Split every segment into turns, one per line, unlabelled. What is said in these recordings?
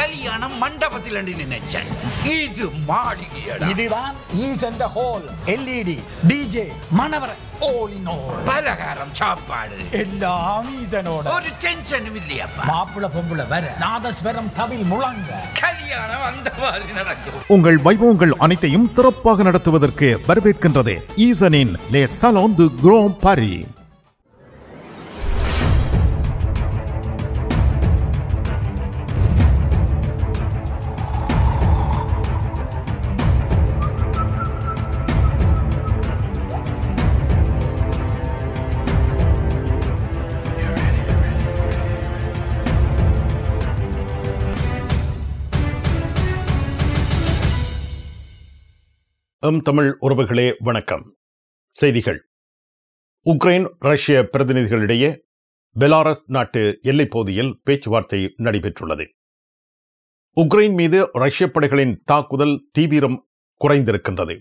கல்யாணம் மண்டபத்தில் என்று நினைச்சேன் இது மாளிகையடா இதுதான் ஈஸ் அண்ட் ஹோல் எல்இடி டிஜே மணவர ஓலினோ பலகாரம் சாப்பாடு எல்லாம் ஈசனோட ஒரு டென்ஷனும் இல்லையாப்பா மாப்பிள பொம்பளை வர நாதஸ்வரம்
தவில் முழங்க கல்யாணம் அந்த மாதிரி நடக்கும் உங்கள் வைபவங்கள் அனைத்தையும் சிறப்பாக நடத்துவதற்கு வரவேற்கின்றது ஈசனின் லே சலோன் து குரோம் பாரி எம் தமிழ் உறவுகளே வணக்கம் செய்திகள் உக்ரைன் ரஷ்ய பிரதிநிதிகளிடையே பெலாரஸ் நாட்டு எல்லைப் பகுதியில் பேச்சுவார்த்தை நடைபெற்றுள்ளது உக்ரைன் மீது ரஷ்ய படைகளின் தாக்குதல் தீவிரம் குறைந்திருக்கின்றது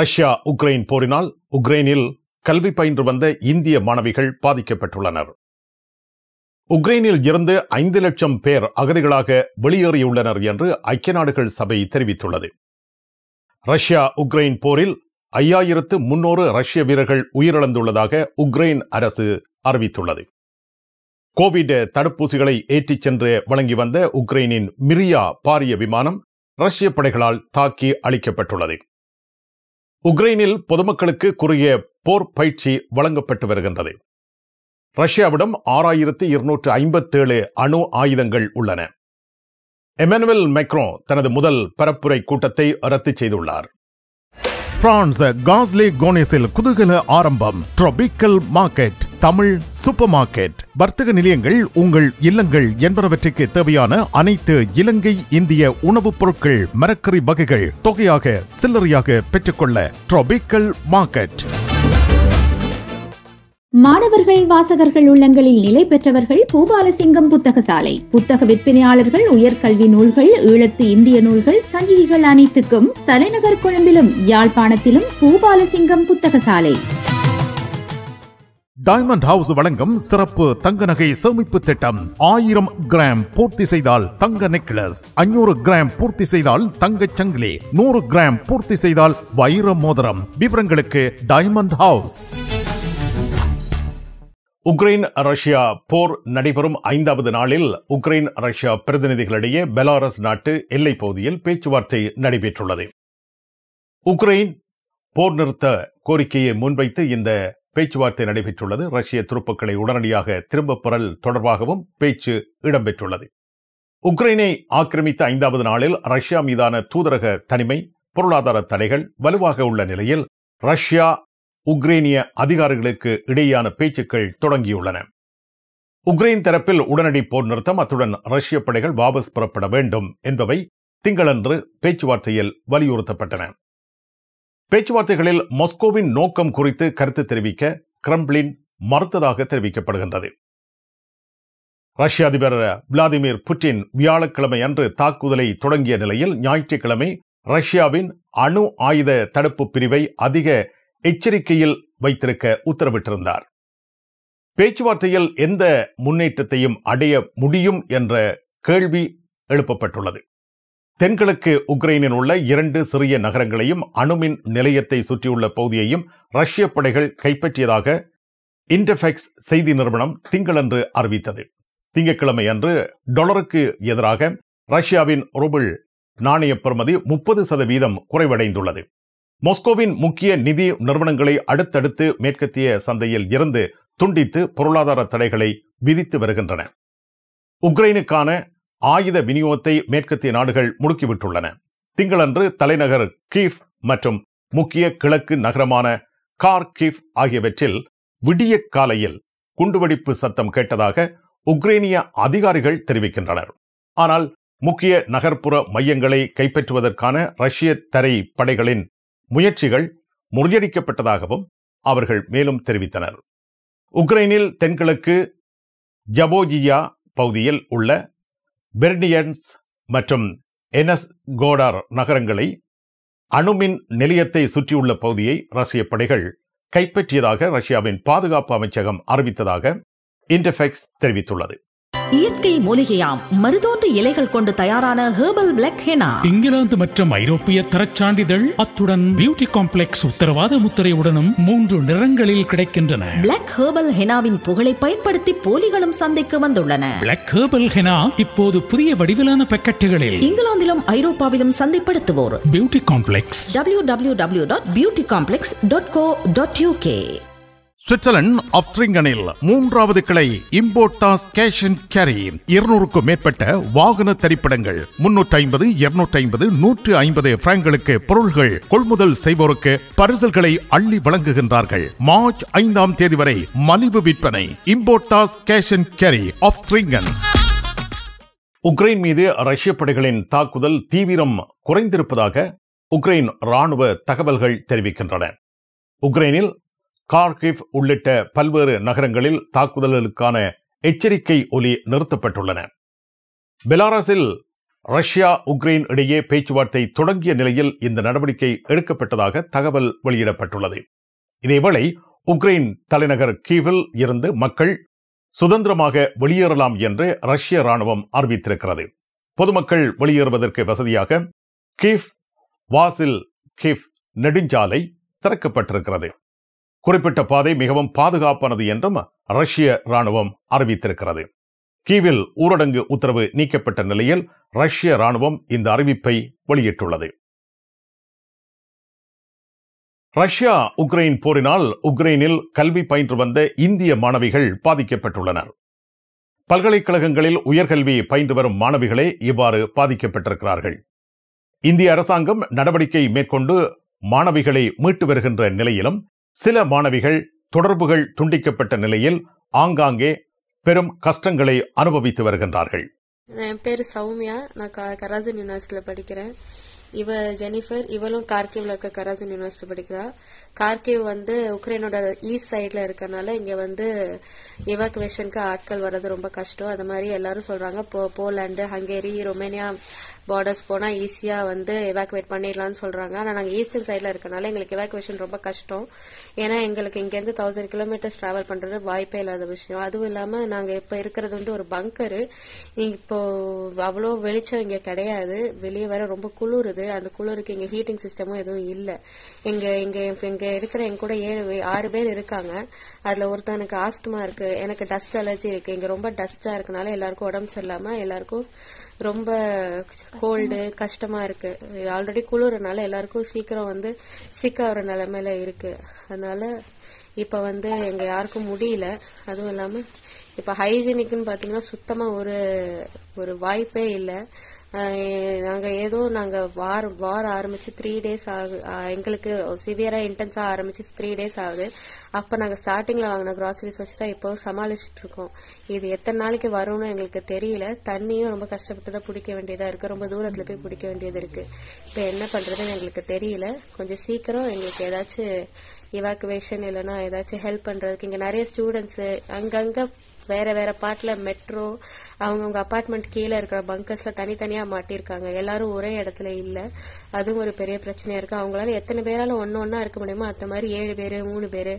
ரஷ்யா உக்ரைன் போரினால் உக்ரைனில் கல்வி பயின்று வந்த இந்திய மாணவிகள் பாதிக்கப்பட்டுள்ளனர் உக்ரைனில் இருந்து ஐந்து லட்சம் பேர் அகதிகளாக வெளியேறியுள்ளனர் என்று ஐக்கிய நாடுகள் சபை தெரிவித்துள்ளது ரஷ்யா உக்ரைன் போரில் ஐயாயிரத்து முன்னூறு ரஷ்ய வீரர்கள் உயிரிழந்துள்ளதாக உக்ரைன் அரசு அறிவித்துள்ளது கோவிட் தடுப்பூசிகளை ஏற்றிச் சென்று வழங்கி வந்த உக்ரைனின் மிரியா பாரிய விமானம் ரஷ்ய படைகளால் தாக்கி அளிக்கப்பட்டுள்ளது உக்ரைனில் பொதுமக்களுக்கு குறுகிய போர் பயிற்சி வழங்கப்பட்டு வருகின்றது ரஷ்யாவிடம் ஆறாயிரத்து இருநூற்று ஐம்பத்தேழு அணு ஆயுதங்கள் உள்ளன எமனுவல் மெக்ரோ தனது முதல் பரப்புரை கூட்டத்தை ரத்து செய்துள்ளார் பிரான்ஸ் காஸ்லி கோனிஸில் குதூகல ஆரம்பம் tropical market Tamil super market வர்த்தக நிலையங்கள் உங்கள் இல்லங்கள் என்பனவற்றுக்கு தேவையான அனைத்து இலங்கை இந்திய உணவுப் பொருட்கள் மரக்கறி வகைகள் தொகையாக சில்லறையாக பெற்றுக்கொள்ள ட்ரொபிக்கல் மார்க்கெட்
மாணவர்கள் வாசகர்கள் உள்ளங்களில் நிலை பெற்றவர்கள் பூபாலசிங்கம் புத்தக சாலை புத்தக விற்பனையாளர்கள் உயர்கல்வி நூல்கள் ஈழத்து இந்திய நூல்கள் சஞ்சிகைகள் அனைத்துக்கும் தலைநகர் கொழும்பிலும் யாழ்ப்பாணத்திலும் பூபாலசிங்கம் புத்தக சாலை
டைமண்ட் ஹவுஸ் வழங்கும் சிறப்பு தங்க நகை சேமிப்பு திட்டம் ஆயிரம் கிராம் பூர்த்தி செய்தால் தங்க நெக்லஸ் ஐநூறு கிராம் பூர்த்தி செய்தால் தங்க சங்கிலி நூறு கிராம் பூர்த்தி செய்தால் வைர மோதிரம் விவரங்களுக்கு டைமண்ட் ஹவுஸ் உக்ரைன் ரஷ்யா போர் நடைபெறும் ஐந்தாவது நாளில் உக்ரைன் ரஷ்யா பிரதிநிதிகளிடையே பெலாரஸ் நாட்டு எல்லைப் பகுதியில் பேச்சுவார்த்தை நடைபெற்றுள்ளது உக்ரைன் போர் நிறுத்த கோரிக்கையை முன்வைத்து இந்த பேச்சுவார்த்தை நடைபெற்றுள்ளது ரஷ்ய துருப்புக்களை உடனடியாக திரும்பப் பெறல் தொடர்பாகவும் பேச்சு இடம்பெற்றுள்ளது உக்ரைனை ஆக்கிரமித்த ஐந்தாவது நாளில் ரஷ்யா மீதான தூதரக தனிமை பொருளாதார தடைகள் வலுவாக உள்ள நிலையில் ரஷ்யா உக்ரைனிய அதிகாரிகளுக்கு இடையேயான பேச்சுக்கள் தொடங்கியுள்ளன உக்ரைன் தரப்பில் உடனடி போர் நிறுத்தம் அத்துடன் ரஷ்ய படைகள் வாபஸ் புறப்பட வேண்டும் என்பவை திங்களன்று பேச்சுவார்த்தையில் வலியுறுத்தப்பட்டன பேச்சுவார்த்தைகளில் மொஸ்கோவின் நோக்கம் குறித்து கருத்து தெரிவிக்க கிரம்ளின் மறுத்ததாக தெரிவிக்கப்படுகின்றது ரஷ்ய அதிபர் விளாடிமிர் புட்டின் வியாழக்கிழமை அன்று தாக்குதலை தொடங்கிய நிலையில் ஞாயிற்றுக்கிழமை ரஷ்யாவின் அணு ஆயுத தடுப்பு பிரிவை அதிக எச்சரிக்கையில் வைத்திருக்க உத்தரவிட்டிருந்தார் பேச்சுவார்த்தையில் எந்த முன்னேற்றத்தையும் அடைய முடியும் என்ற கேள்வி எழுப்பப்பட்டுள்ளது தென்கிழக்கு உக்ரைனில் உள்ள இரண்டு சிறிய நகரங்களையும் அணுமின் நிலையத்தை சுற்றியுள்ள பகுதியையும் ரஷ்ய படைகள் கைப்பற்றியதாக இன்டர்ஃபெக்ஸ் செய்தி நிறுவனம் திங்களன்று அறிவித்தது திங்கட்கிழமை அன்று டொலருக்கு எதிராக ரஷ்யாவின் ரூபிள் நாணய பெறுமதி முப்பது சதவீதம் குறைவடைந்துள்ளது மொஸ்கோவின் முக்கிய நிதி நிறுவனங்களை அடுத்தடுத்து மேற்கத்திய சந்தையில் இருந்து துண்டித்து பொருளாதார தடைகளை விதித்து வருகின்றன உக்ரைனுக்கான ஆயுத விநியோகத்தை மேற்கத்திய நாடுகள் முடுக்கிவிட்டுள்ளன திங்களன்று தலைநகர் கீஃப் மற்றும் முக்கிய கிழக்கு நகரமான கார் கீஃப் ஆகியவற்றில் விடிய காலையில் குண்டுவெடிப்பு சத்தம் கேட்டதாக உக்ரைனிய அதிகாரிகள் தெரிவிக்கின்றனர் ஆனால் முக்கிய நகர்ப்புற மையங்களை கைப்பற்றுவதற்கான ரஷ்ய தரை படைகளின் முயற்சிகள் முறியடிக்கப்பட்டதாகவும் அவர்கள் மேலும் தெரிவித்தனர் உக்ரைனில் தென்கிழக்கு ஜபோஜியா பகுதியில் உள்ள பெர்னியன்ஸ் மற்றும் எனஸ் கோடார் நகரங்களை அணுமின் நிலையத்தை சுற்றியுள்ள பகுதியை ரஷ்ய படைகள் கைப்பற்றியதாக ரஷ்யாவின் பாதுகாப்பு அமைச்சகம் அறிவித்ததாக இன்டர்ஃபெக்ஸ் தெரிவித்துள்ளது
இயற்கை மூலிகையாம் மருதோன்று இலைகள் கொண்டு தயாரான ஹெர்பல் பிளாக் ஹெனா
இங்கிலாந்து மற்றும் ஐரோப்பிய தரச்சான்றிதழ் அத்துடன் பியூட்டி காம்ப்ளெக்ஸ் உத்தரவாத முத்திரையுடனும் மூன்று நிறங்களில் கிடைக்கின்றன பிளாக்
ஹெர்பல் ஹெனாவின் புகழை பயன்படுத்தி போலிகளும் சந்தைக்கு வந்துள்ளன
பிளாக் ஹெர்பல் ஹெனா இப்போது புதிய
வடிவிலான பேக்கெட்டுகளில் இங்கிலாந்திலும் ஐரோப்பாவிலும் சந்தைப்படுத்துவோர் beauty complex W W
W dot beauty complex dot co dot UK Switzerland அப்ட்ரிங்கனில் மூன்றாவது கிளை இம்போர்டாஸ் கேஷ் அண்ட் கேரி இருநூறுக்கும் மேற்பட்ட வாகன தரிப்பிடங்கள் முன்னூற்றி ஐம்பது இருநூற்றி ஐம்பது நூற்று ஐம்பது பிராங்களுக்கு பொருள்கள் கொள்முதல் செய்வோருக்கு பரிசல்களை அள்ளி வழங்குகின்றார்கள் மார்ச் ஐந்தாம் தேதி வரை மலிவு விற்பனை இம்போர்டாஸ் cash and carry Oftringen Ukraine மீது ரஷ்ய படைகளின் தாக்குதல் தீவிரம் குறைந்திருப்பதாக உக்ரைன் ராணுவ தகவல்கள் தெரிவிக்கின்றன உக்ரைனில் கார்கிவ் உள்ளிட்ட பல்வேறு நகரங்களில் தாக்குதல்களுக்கான எச்சரிக்கை ஒலி நிறுத்தப்பட்டுள்ளன பெலாரஸில் ரஷ்யா உக்ரைன் இடையே பேச்சுவார்த்தை தொடங்கிய நிலையில் இந்த நடவடிக்கை எடுக்கப்பட்டதாக தகவல் வெளியிடப்பட்டுள்ளது இதேவேளை உக்ரைன் தலைநகர் கீவில் இருந்து மக்கள் சுதந்திரமாக வெளியேறலாம் என்று ரஷ்ய ராணுவம் அறிவித்திருக்கிறது பொதுமக்கள் வெளியேறுவதற்கு வசதியாக கீஃப் வாசில் கீஃப் நெடுஞ்சாலை திறக்கப்பட்டிருக்கிறது குறிப்பிட்ட பாதை மிகவும் பாதுகாப்பானது என்றும் ரஷ்ய ராணுவம் அறிவித்திருக்கிறது கீவில் ஊரடங்கு உத்தரவு நீக்கப்பட்ட நிலையில் ரஷ்ய ராணுவம் இந்த அறிவிப்பை வெளியிட்டுள்ளது ரஷ்யா உக்ரைன் போரினால் உக்ரைனில் கல்வி பயின்று வந்த இந்திய மாணவிகள் பாதிக்கப்பட்டுள்ளனர் பல்கலைக்கழகங்களில் உயர்கல்வி பயின்று வரும் மாணவிகளே இவ்வாறு பாதிக்கப்பட்டிருக்கிறார்கள் இந்திய அரசாங்கம் நடவடிக்கை மேற்கொண்டு மாணவிகளை மீட்டு வருகின்ற நிலையிலும் சில மாணவிகள் தொடர்புகள் துண்டிக்கப்பட்ட நிலையில் ஆங்காங்கே பெரும் கஷ்டங்களை அனுபவித்து வருகின்றார்கள்
என் பேர் சௌமியா நான் கராசன் யூனிவர்சிட்டியில் படிக்கிறேன் இவ ஜெனிஃபர் இவளும் கார்கேவில் இருக்க கராசன் யூனிவர்சிட்டி படிக்கிறா கார்கேவ் வந்து உக்ரைனோட ஈஸ்ட் சைடில் இருக்கனால இங்கே வந்து எவாக்குவேஷனுக்கு ஆட்கள் வர்றது ரொம்ப கஷ்டம் அது மாதிரி எல்லாரும் சொல்கிறாங்க போ போலாண்டு ஹங்கேரி ரொமேனியா பார்டர்ஸ் போனால் ஈஸியாக வந்து எவாக்குவேட் பண்ணிடலாம்னு சொல்கிறாங்க ஆனால் நாங்கள் ஈஸ்டர்ன் சைடில் இருக்கனால எங்களுக்கு எவாக்குவேஷன் ரொம்ப கஷ்டம் ஏன்னா எங்களுக்கு இங்கேருந்து தௌசண்ட் கிலோமீட்டர்ஸ் ட்ராவல் பண்ணுறது வாய்ப்பே இல்லாத விஷயம் அதுவும் இல்லாமல் நாங்கள் இப்போ இருக்கிறது வந்து ஒரு பங்கரு இப்போ அவ்வளோ வெளிச்சம் இங்கே கிடையாது வெளியே வர ரொம்ப குளிருது அந்த குளிருக்கு இங்கே ஹீட்டிங் சிஸ்டமும் எதுவும் இல்லை இங்கே இங்கே இங்கே இருக்கிற எங்க கூட ஏழு ஆறு பேர் இருக்காங்க அதில் ஒருத்தனுக்கு ஆஸ்துமா இருக்கு எனக்கு டஸ்ட் அலர்ஜி இருக்கு இங்கே ரொம்ப டஸ்ட்டாக இருக்கனால எல்லாருக்கும் உடம்பு சரியில்லாமல் எல்லாருக்கும் ரொம்ப கோல்டு கஷ்டமா இருக்கு ஆல்ரெடி குளிரனால எல்லாருக்கும் சீக்கிரம் வந்து சிக் ஆகிற நிலைமையில இருக்கு அதனால இப்ப வந்து எங்க யாருக்கும் முடியல அதுவும் இல்லாம இப்ப ஹைஜீனிக்னு பாத்தீங்கன்னா சுத்தமா ஒரு ஒரு வாய்ப்பே இல்லை நாங்கள் ஏதோ நாங்கள் வார் வார் ஆரம்பித்து த்ரீ டேஸ் ஆகு எங்களுக்கு சிவியராக இன்டென்ஸாக ஆரம்பித்து த்ரீ டேஸ் ஆகுது அப்போ நாங்கள் ஸ்டார்டிங்கில் வாங்கின க்ராசரிஸ் வச்சு தான் இப்போ சமாளிச்சுட்டு இருக்கோம் இது எத்தனை நாளைக்கு வரும்னு எங்களுக்கு தெரியல தண்ணியும் ரொம்ப கஷ்டப்பட்டு தான் பிடிக்க வேண்டியதாக இருக்குது ரொம்ப தூரத்தில் போய் பிடிக்க வேண்டியது இருக்குது இப்போ என்ன பண்ணுறதுன்னு எங்களுக்கு தெரியல கொஞ்சம் சீக்கிரம் எங்களுக்கு ஏதாச்சும் இவாக்குவேஷன் இல்லைனா ஏதாச்சும் ஹெல்ப் பண்ணுறதுக்கு இங்கே நிறைய ஸ்டூடெண்ட்ஸு அங்கங்கே வேற வேற பார்ட்ல மெட்ரோ அவங்கவுங்க அப்பார்ட்மெண்ட் கீழே இருக்கிற பங்கர்ஸ்ல தனித்தனியா மாட்டிருக்காங்க எல்லாரும் ஒரே இடத்துல இல்ல அதுவும் ஒரு பெரிய பிரச்சனையா இருக்கு அவங்களால எத்தனை பேரால ஒன்னு ஒன்னா இருக்க முடியுமோ அந்த மாதிரி ஏழு பேரு மூணு பேரு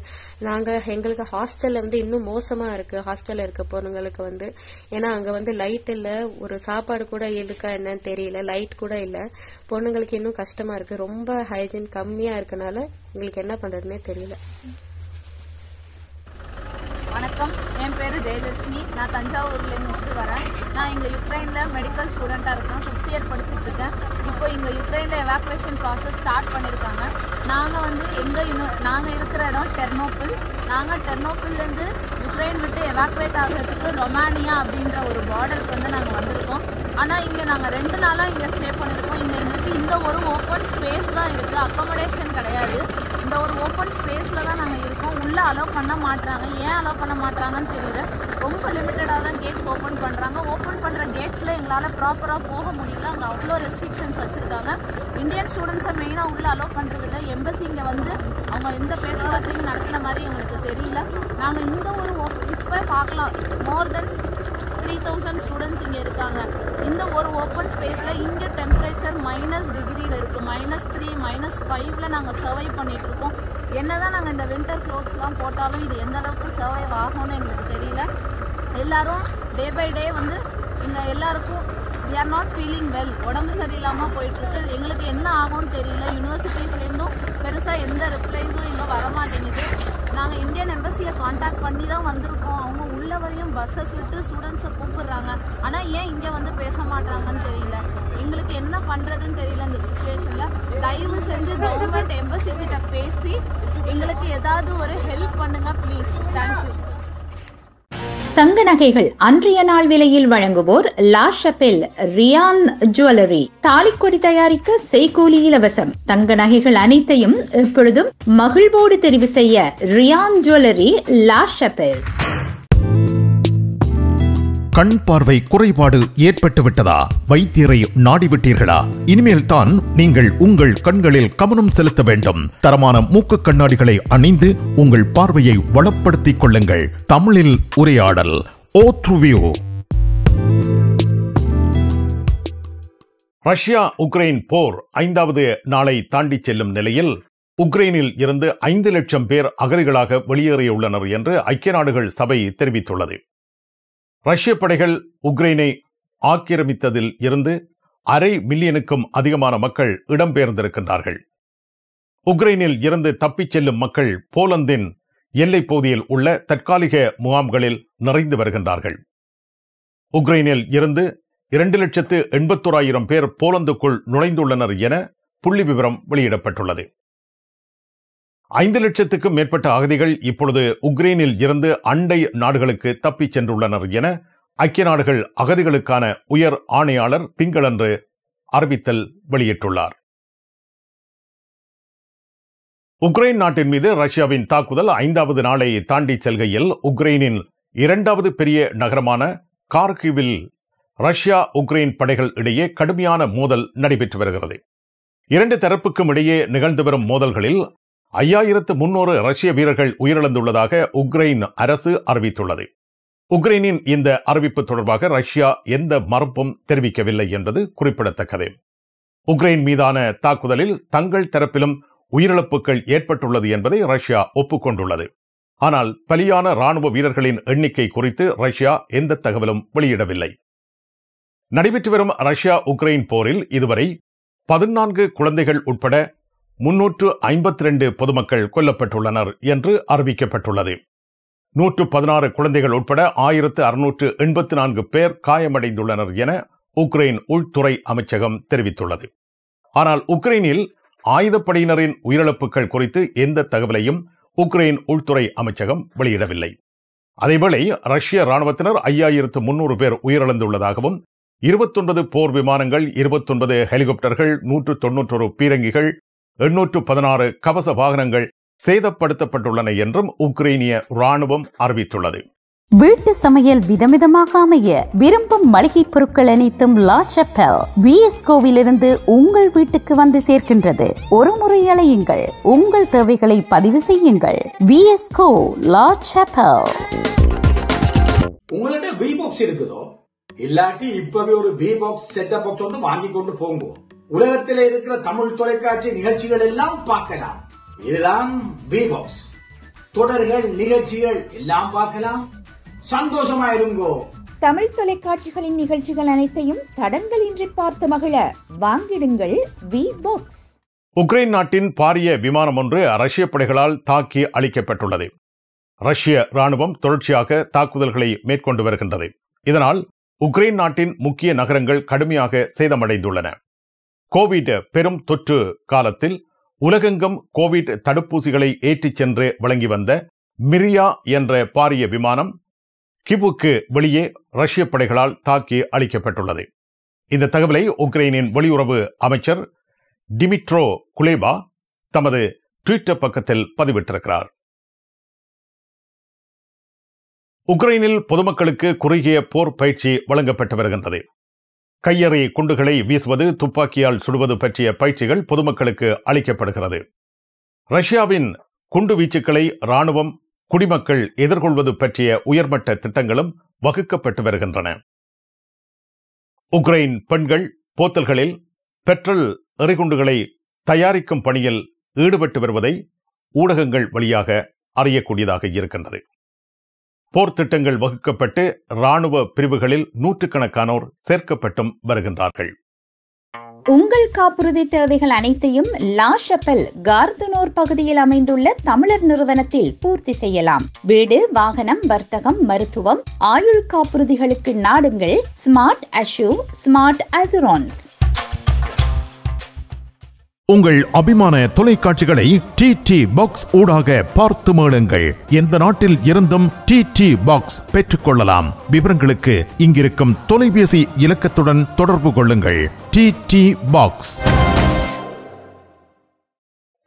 நாங்க எங்களுக்கு ஹாஸ்டல்ல வந்து இன்னும் மோசமா இருக்கு ஹாஸ்டல்ல இருக்க பொண்ணுங்களுக்கு வந்து ஏன்னா அங்க வந்து லைட் இல்ல ஒரு சாப்பாடு கூட இருக்கா என்னன்னு தெரியல லைட் கூட இல்ல பொண்ணுங்களுக்கு இன்னும் கஷ்டமா இருக்கு ரொம்ப ஹைஜீன் கம்மியா இருக்கனால எங்களுக்கு என்ன பண்றதுன்னே தெரியல
வணக்கம் என் பேர் ஜெயதர்ஷினி நான் தஞ்சாவூர்லேருந்து வரேன் நான் இங்கே யுக்ரைனில் மெடிக்கல் ஸ்டூடெண்ட்டாக இருக்கேன் ஃபிஃப்த் இயர் படிச்சுட்டு இருக்கேன் இப்போ இங்கே யுக்ரைனில் எவாக்குவேஷன் ப்ராசஸ் ஸ்டார்ட் பண்ணியிருக்காங்க நாங்கள் வந்து எங்கள் யூனி நாங்கள் இருக்கிற இடம் டெர்னோப்பிள் நாங்கள் டெர்னோப்பிள்லேருந்து யுக்ரைன் விட்டு எவாக்குவேட் ஆகிறதுக்கு ரொமானியா அப்படின்ற ஒரு பார்டருக்கு வந்து நாங்கள் வந்திருக்கோம் ஆனால் இங்கே நாங்கள் ரெண்டு நாளாக இங்கே ஸ்டே பண்ணியிருக்கோம் இங்கே எங்களுக்கு இந்த ஒரு ஓப்பன் ஸ்பேஸ் தான் இருக்குது அக்கோமடேஷன் கிடையாது இந்த ஒரு ஓப்பன் ஸ்பேஸில் தான் நாங்கள் இருக்கோம் உள்ளே அலோவ் பண்ண மாட்டுறாங்க ஏன் அலோவ் பண்ண மாட்டுறாங்கன்னு தெரியல ரொம்ப லிமிட்டடாக தான் கேட்ஸ் ஓப்பன் பண்ணுறாங்க ஓப்பன் பண்ணுற கேட்ஸில் எங்களால் ப்ராப்பராக போக முடியல அங்கே அவ்வளோ ரெஸ்ட்ரிக்ஷன்ஸ் வச்சுருக்காங்க இந்தியன் ஸ்டூடெண்ட்ஸை மெயினாக உள்ளே அலோவ் பண்ணுறதில்ல எம்பசி இங்கே வந்து அவங்க எந்த பேச்சுவார்த்தையும் நடத்தின மாதிரி எங்களுக்கு தெரியல நாங்கள் இந்த ஒரு இப்போ பார்க்கலாம் more than three thousand students இங்கே இருக்காங்க இந்த ஒரு ஓப்பன் ஸ்பேஸில் இங்கே டெம்பரேச்சர் மைனஸ் டிகிரியில் இருக்குது மைனஸ் த்ரீ மைனஸ் ஃபைவ்ல நாங்கள் சர்வை பண்ணிகிட்ருக்கோம் என்ன தான் நாங்கள் இந்த வின்டர் க்ளோத்ஸ்லாம் போட்டாலும் இது எந்த அளவுக்கு சர்வைவ் ஆகும்னு எங்களுக்கு தெரியல எல்லோரும் டே பை டே வந்து இந்த எல்லாருக்கும் we are not feeling well உடம்பு சரியில்லாமல் போயிட்டுருக்கு எங்களுக்கு என்ன ஆகும்னு தெரியல யூனிவர்சிட்டிஸ்லேருந்தும் பெருசாக எந்த ரிப்ளைஸும் இங்கே வரமாட்டேங்குது நாங்கள் இந்தியன் எம்பசியை காண்டாக்ட் பண்ணி தான் வந்திருக்கோம் பஸ்ஸை சுட்டு ஸ்டூடெண்ட்ஸை கூப்பிடுறாங்க ஆனால் ஏன் இங்கே வந்து பேச மாட்டாங்கன்னு தெரியல எங்களுக்கு என்ன பண்ணுறதுன்னு தெரியல இந்த சுச்சுவேஷனில் தயவு செஞ்சு கவர்மெண்ட் எம்பசி கிட்ட பேசி எங்களுக்கு ஏதாவது ஒரு ஹெல்ப் பண்ணுங்க ப்ளீஸ் தேங்க்யூ
தங்க நகைகள் அன்றைய நாள் விலையில் வழங்குவோர் லா ஷபெல் ரியான் ஜுவல்லரி தாலிக்கொடி தயாரிக்க செய்கூலி இலவசம் தங்க நகைகள் அனைத்தையும் எப்பொழுதும் மகிழ்வோடு தெரிவு செய்ய ரியான் ஜுவல்லரி லா ஷபெல்
கண் பார்வை குறைபாடு ஏற்பட்டுவிட்டதா வைத்தியரை நாடிவிட்டீர்களா இனிமேல் தான் நீங்கள் உங்கள் கண்களில் கவனம் செலுத்த வேண்டும் தரமான மூக்கு கண்ணாடிகளை அணிந்து உங்கள் பார்வையை வளப்படுத்திக் கொள்ளுங்கள் தமிழில் உரையாடல் ஓத்ருவியோ ரஷ்யா உக்ரைன் போர் ஐந்தாவது நாளை தாண்டி செல்லும் நிலையில் உக்ரைனில் இருந்து ஐந்து லட்சம் பேர் அகதிகளாக வெளியேறியுள்ளனர் என்று ஐக்கிய நாடுகள் சபை தெரிவித்துள்ளது ரஷ்ய படைகள் உக்ரைனை ஆக்கிரமித்ததில் இருந்து அரை மில்லியனுக்கும் அதிகமான மக்கள் இடம்பெயர்ந்திருக்கின்றார்கள் உக்ரைனில் இருந்து தப்பிச் செல்லும் மக்கள் போலந்தின் எல்லை பகுதியில் உள்ள தற்காலிக முகாம்களில் நிறைந்து வருகின்றார்கள் உக்ரைனில் இருந்து இரண்டு லட்சத்து எண்பத்தோராயிரம் பேர் போலந்துக்குள் நுழைந்துள்ளனர் என புள்ளி விவரம் வெளியிடப்பட்டுள்ளது ஐந்து லட்சத்துக்கும் மேற்பட்ட அகதிகள் இப்பொழுது உக்ரைனில் இருந்து அண்டை நாடுகளுக்கு தப்பிச் சென்றுள்ளனர் என ஐக்கிய நாடுகள் அகதிகளுக்கான உயர் ஆணையாளர் திங்களன்று அறிவித்தல் வெளியிட்டுள்ளார் உக்ரைன் நாட்டின் மீது ரஷ்யாவின் தாக்குதல் ஐந்தாவது நாளை தாண்டி செல்கையில் உக்ரைனின் இரண்டாவது பெரிய நகரமான கார்கிவில் ரஷ்யா உக்ரைன் படைகள் இடையே கடுமையான மோதல் நடைபெற்று வருகிறது இரண்டு தரப்புக்கும் இடையே நிகழ்ந்து வரும் மோதல்களில் ஐயாயிரத்து முன்னூறு ரஷ்ய வீரர்கள் உயிரிழந்துள்ளதாக உக்ரைன் அரசு அறிவித்துள்ளது உக்ரைனின் இந்த அறிவிப்பு தொடர்பாக ரஷ்யா எந்த மறுப்பும் தெரிவிக்கவில்லை என்பது குறிப்பிடத்தக்கது உக்ரைன் மீதான தாக்குதலில் தங்கள் தரப்பிலும் உயிரிழப்புகள் ஏற்பட்டுள்ளது என்பதை ரஷ்யா ஒப்புக்கொண்டுள்ளது ஆனால் பலியான ராணுவ வீரர்களின் எண்ணிக்கை குறித்து ரஷ்யா எந்த தகவலும் வெளியிடவில்லை நடைபெற்று வரும் ரஷ்யா உக்ரைன் போரில் இதுவரை பதினான்கு குழந்தைகள் உட்பட முன்னூற்று ஐம்பத்தி ரெண்டு பொதுமக்கள் கொல்லப்பட்டுள்ளனர் என்று அறிவிக்கப்பட்டுள்ளது நூற்று பதினாறு குழந்தைகள் உட்பட ஆயிரத்து அறுநூற்று எண்பத்தி நான்கு பேர் காயமடைந்துள்ளனர் என உக்ரைன் உள்துறை அமைச்சகம் தெரிவித்துள்ளது ஆனால் உக்ரைனில் ஆயுதப்படையினரின் உயிரிழப்புகள் குறித்து எந்த தகவலையும் உக்ரைன் உள்துறை அமைச்சகம் வெளியிடவில்லை அதேவேளை ரஷ்ய ராணுவத்தினர் ஐயாயிரத்து முன்னூறு பேர் உயிரிழந்துள்ளதாகவும் இருபத்தொன்பது போர் விமானங்கள் இருபத்தொன்பது ஹெலிகாப்டர்கள் நூற்று தொன்னூற்றொரு பீரங்கிகள் எண்ணூற்று பதினாறு கவச வாகனங்கள் சேதப்படுத்தப்பட்டுள்ளன என்றும் உக்ரைனிய ராணுவம் அறிவித்துள்ளது
வீட்டு சமையல் விதமிதமாக அமைய விரும்பும் மளிகை பொருட்கள் அனைத்தும் லாச்சப்பல் விஎஸ்கோவிலிருந்து உங்கள் வீட்டுக்கு வந்து சேர்க்கின்றது ஒரு முறை அலையுங்கள் உங்கள் தேவைகளை பதிவு செய்யுங்கள் விஎஸ்கோ
உங்கள்ட்ட வி பாக்ஸ் இருக்குதோ இல்லாட்டி இப்பவே ஒரு வி பாக்ஸ் செட்டப் பாக்ஸ் வந்து வாங்கி கொண்டு போங்க உலகத்தில் இருக்கிற தமிழ் தொலைக்காட்சி நிகழ்ச்சிகள் எல்லாம் பார்க்கலாம்
இதுதான் தொடர்கள் நிகழ்ச்சிகள் எல்லாம் பார்க்கலாம் சந்தோஷமா இருங்கோ
தமிழ் தொலைக்காட்சிகளின் நிகழ்ச்சிகள் அனைத்தையும் தடங்கள் இன்றி பார்த்து மகிழ வாங்கிடுங்கள் வி பாக்ஸ்
உக்ரைன் நாட்டின் பாரிய விமானம் ஒன்று ரஷ்ய படைகளால் தாக்கி அளிக்கப்பட்டுள்ளது ரஷ்ய ராணுவம் தொடர்ச்சியாக தாக்குதல்களை மேற்கொண்டு வருகின்றது இதனால் உக்ரைன் நாட்டின் முக்கிய நகரங்கள் கடுமையாக சேதமடைந்துள்ளன கோவிட் பெரும் தொற்று காலத்தில் உலகெங்கும் கோவிட் தடுப்பூசிகளை ஏற்றிச் சென்று வழங்கி வந்த மிரியா என்ற பாரிய விமானம் கிவுக்கு வெளியே ரஷ்ய படைகளால் தாக்கி அளிக்கப்பட்டுள்ளது இந்த தகவலை உக்ரைனின் வெளியுறவு அமைச்சர் டிமிட்ரோ குலேபா தமது ட்விட்டர் பக்கத்தில் பதிவிட்டிருக்கிறார் உக்ரைனில் பொதுமக்களுக்கு குறுகிய போர் பயிற்சி வழங்கப்பட்டு வருகின்றது கையறை குண்டுகளை வீசுவது துப்பாக்கியால் சுடுவது பற்றிய பயிற்சிகள் பொதுமக்களுக்கு அளிக்கப்படுகிறது ரஷ்யாவின் குண்டு வீச்சுக்களை ராணுவம் குடிமக்கள் எதிர்கொள்வது பற்றிய உயர்மட்ட திட்டங்களும் வகுக்கப்பட்டு வருகின்றன உக்ரைன் பெண்கள் போத்தல்களில் பெட்ரோல் எறிகுண்டுகளை தயாரிக்கும் பணியில் ஈடுபட்டு வருவதை ஊடகங்கள் வழியாக அறியக்கூடியதாக இருக்கின்றது போர் திட்டங்கள் வகுக்கப்பட்டு ராணுவ பிரிவுகளில் நூற்றுக்கணக்கானோர் சேர்க்கப்பட்டும் வருகின்றார்கள்
உங்கள் காப்புறுதி தேவைகள் அனைத்தையும் லாஷப்பல் கார்துனோர் பகுதியில் அமைந்துள்ள தமிழர் நிறுவனத்தில் பூர்த்தி செய்யலாம் வீடு வாகனம் வர்த்தகம் மருத்துவம் ஆயுள் காப்புறுதிகளுக்கு நாடுங்கள் ஸ்மார்ட் அஷூ ஸ்மார்ட் அசுரான்ஸ்
உங்கள் அபிமான தொலைக்காட்சிகளை டி டி பாக்ஸ் ஊடாக பார்த்து மேளுங்கள் எந்த நாட்டில் இருந்தும் டி டி பாக்ஸ் பெற்றுக்கொள்ளலாம் விவரங்களுக்கு இங்கிருக்கும் தொலைபேசி இலக்கத்துடன் தொடர்பு கொள்ளுங்கள் டி டி பாக்ஸ்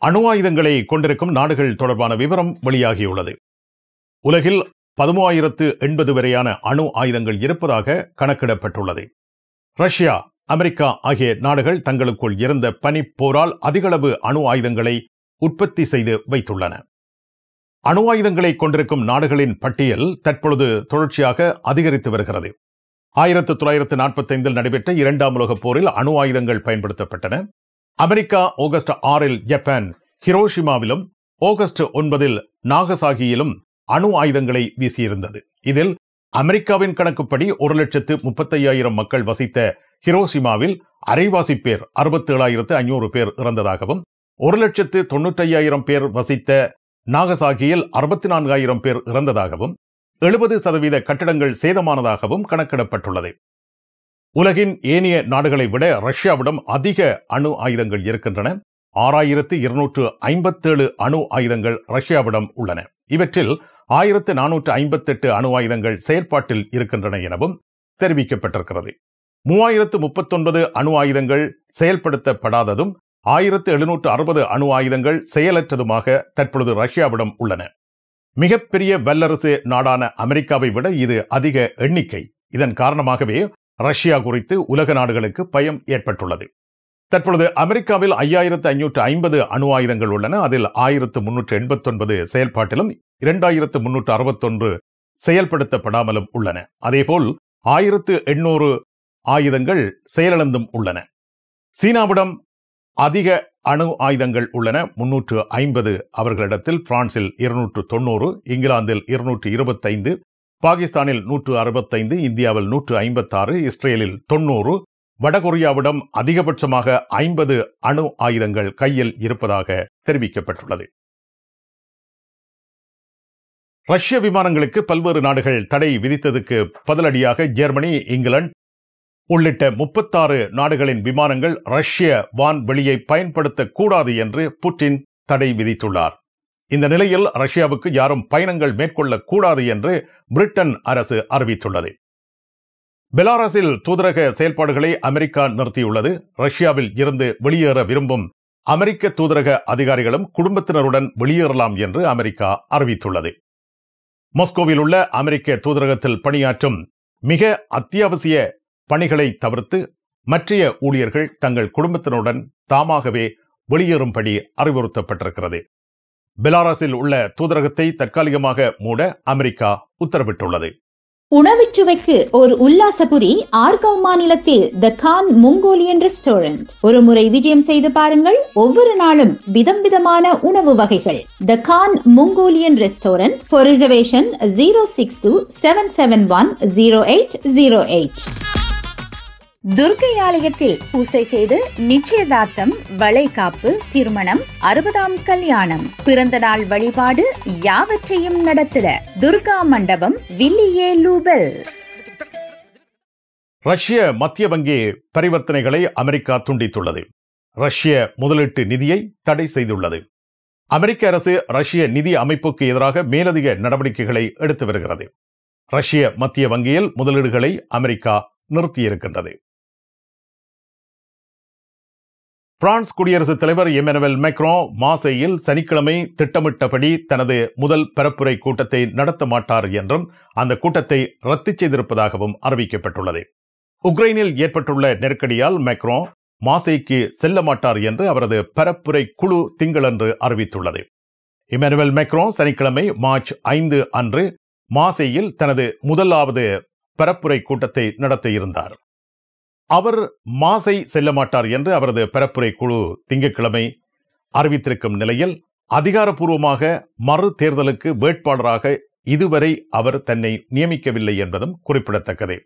அணு ஆயுதங்களை கொண்டிருக்கும் நாடுகள் தொடர்பான விவரம் வெளியாகியுள்ளது உலகில் பதிமூவாயிரத்து எண்பது வரையான அணு ஆயுதங்கள் இருப்பதாக கணக்கிடப்பட்டுள்ளது ரஷ்யா அமெரிக்கா ஆகிய நாடுகள் தங்களுக்குள் இருந்த பனிப்போரால் அதிகளவு அணு ஆயுதங்களை உற்பத்தி செய்து வைத்துள்ளன அணு ஆயுதங்களை கொண்டிருக்கும் நாடுகளின் பட்டியல் தற்பொழுது தொடர்ச்சியாக அதிகரித்து வருகிறது ஆயிரத்து தொள்ளாயிரத்து நாற்பத்தைந்தில் நடைபெற்ற இரண்டாம் உலகப் போரில் அணு ஆயுதங்கள் பயன்படுத்தப்பட்டன அமெரிக்கா ஆகஸ்ட் ஆறில் ஜப்பான் ஹிரோஷிமாவிலும் ஆகஸ்ட் ஒன்பதில் நாகசாகியிலும் அணு ஆயுதங்களை வீசியிருந்தது இதில் அமெரிக்காவின் கணக்குப்படி ஒரு லட்சத்து முப்பத்தையாயிரம் மக்கள் வசித்த ஹிரோசிமாவில் அரைவாசி பேர் அறுபத்தி ஏழாயிரத்து ஐநூறு பேர் இறந்ததாகவும் ஒரு லட்சத்து தொன்னூற்றையாயிரம் பேர் வசித்த நாகசாகியில் அறுபத்தி நான்காயிரம் பேர் இறந்ததாகவும் எழுபது சதவீத கட்டிடங்கள் சேதமானதாகவும் கணக்கிடப்பட்டுள்ளது உலகின் ஏனைய நாடுகளை விட ரஷ்யாவிடம் அதிக அணு ஆயுதங்கள் இருக்கின்றன ஆறாயிரத்து இருநூற்று ஐம்பத்தேழு அணு ஆயுதங்கள் ரஷ்யாவிடம் உள்ளன இவற்றில் ஆயிரத்து நானூற்று ஐம்பத்தெட்டு அணு ஆயுதங்கள் செயற்பாட்டில் இருக்கின்றன எனவும் தெரிவிக்கப்பட்டிருக்கிறது மூவாயிரத்து முப்பத்தொன்பது அணு ஆயுதங்கள் செயல்படுத்தப்படாததும் ஆயிரத்து எழுநூற்று அறுபது அணு ஆயுதங்கள் செயலற்றதுமாக தற்பொழுது ரஷ்யாவிடம் உள்ளன மிகப்பெரிய வல்லரசு நாடான அமெரிக்காவை விட இது அதிக எண்ணிக்கை இதன் காரணமாகவே ரஷ்யா குறித்து உலக நாடுகளுக்கு பயம் ஏற்பட்டுள்ளது தற்பொழுது அமெரிக்காவில் ஐயாயிரத்து ஐநூற்று ஐம்பது அணு ஆயுதங்கள் உள்ளன அதில் ஆயிரத்து முன்னூற்று எண்பத்தொன்பது செயல்பாட்டிலும் இரண்டாயிரத்து முன்னூற்று அறுபத்தொன்று செயல்படுத்தப்படாமலும் உள்ளன அதேபோல் ஆயிரத்து எண்ணூறு ஆயுதங்கள் செயலிழந்தும் உள்ளன சீனாவிடம் அதிக அணு ஆயுதங்கள் உள்ளன முன்னூற்று ஐம்பது அவர்களிடத்தில் பிரான்சில் இருநூற்று தொண்ணூறு இங்கிலாந்தில் இருநூற்று இருபத்தைந்து பாகிஸ்தானில் நூற்று அறுபத்தைந்து இந்தியாவில் நூற்று ஐம்பத்தாறு இஸ்ரேலில் தொன்னூறு வடகொரியாவிடம் அதிகபட்சமாக ஐம்பது அணு ஆயுதங்கள் கையில் இருப்பதாக தெரிவிக்கப்பட்டுள்ளது ரஷ்ய விமானங்களுக்கு பல்வேறு நாடுகள் தடை விதித்ததுக்கு பதிலடியாக ஜெர்மனி இங்கிலாந்து உள்ளிட்ட முப்பத்தாறு நாடுகளின் விமானங்கள் ரஷ்ய வான்வெளியை பயன்படுத்தக்கூடாது என்று புட்டின் தடை விதித்துள்ளார் இந்த நிலையில் ரஷ்யாவுக்கு யாரும் பயணங்கள் மேற்கொள்ளக்கூடாது என்று பிரிட்டன் அரசு அறிவித்துள்ளது பெலாரஸில் தூதரக செயல்பாடுகளை அமெரிக்கா நிறுத்தியுள்ளது ரஷ்யாவில் இருந்து வெளியேற விரும்பும் அமெரிக்க தூதரக அதிகாரிகளும் குடும்பத்தினருடன் வெளியேறலாம் என்று அமெரிக்கா அறிவித்துள்ளது மாஸ்கோவில் உள்ள அமெரிக்க தூதரகத்தில் பணியாற்றும் மிக அத்தியாவசிய பணிகளை தவிர்த்து மற்றைய ஊழியர்கள் தங்கள் குடும்பத்தினுடன் தாமாகவே வெளியேறும்படி அறிவுறுத்தப்பட்டிருக்கிறது பெலாரஸில் உள்ள தூதரகத்தை தற்காலிகமாக மூட அமெரிக்கா உத்தரவிட்டுள்ளது
உணவுச்சுவைக்கு ஒரு உல்லாசபுரி ஆர்கவ் மாநிலத்தில் த கான் மொங்கோலியன் ரெஸ்டாரண்ட் ஒரு முறை விஜயம் செய்து பாருங்கள் ஒவ்வொரு நாளும் விதம் விதமான உணவு வகைகள் the Khan Mongolian restaurant for reservation zero six two seven seven one zero eight zero eight Durgai ஆலயத்தில் பூசை செய்து நிச்சயதார்த்தம் வளைகாப்பு திருமணம் அறுபதாம் கல்யாணம் பிறந்த நாள் வழிபாடு யாவற்றையும் நடத்திட துர்கா மண்டபம் வில்லியே லூபல்
ரஷ்ய மத்திய வங்கி பரிவர்த்தனைகளை அமெரிக்கா துண்டித்துள்ளது ரஷ்ய முதலீட்டு நிதியை தடை செய்துள்ளது அமெரிக்க அரசு ரஷ்ய நிதி அமைப்புக்கு எதிராக மேலதிக நடவடிக்கைகளை எடுத்து வருகிறது ரஷ்ய மத்திய வங்கியில் முதலீடுகளை அமெரிக்கா நிறுத்தியிருக்கின்றது பிரான்ஸ் குடியரசுத் தலைவர் எமனுவல் மெக்ரோ மாசையில் சனிக்கிழமை திட்டமிட்டபடி தனது முதல் பரப்புரை கூட்டத்தை நடத்த மாட்டார் என்றும் அந்த கூட்டத்தை ரத்து செய்திருப்பதாகவும் அறிவிக்கப்பட்டுள்ளது உக்ரைனில் ஏற்பட்டுள்ள நெருக்கடியால் மெக்ரோ மாசைக்கு செல்ல மாட்டார் என்று அவரது பரப்புரை குழு திங்களன்று அறிவித்துள்ளது இமானுவல் மெக்ரோ சனிக்கிழமை மார்ச் ஐந்து அன்று மாசேயில் தனது முதலாவது பரப்புரை கூட்டத்தை நடத்த இருந்தார் அவர் மாசை செல்ல மாட்டார் என்று அவரது பரப்புரை குழு திங்கட்கிழமை அறிவித்திருக்கும் நிலையில் அதிகாரப்பூர்வமாக மறு தேர்தலுக்கு வேட்பாளராக இதுவரை அவர் தன்னை நியமிக்கவில்லை என்பதும் குறிப்பிடத்தக்கது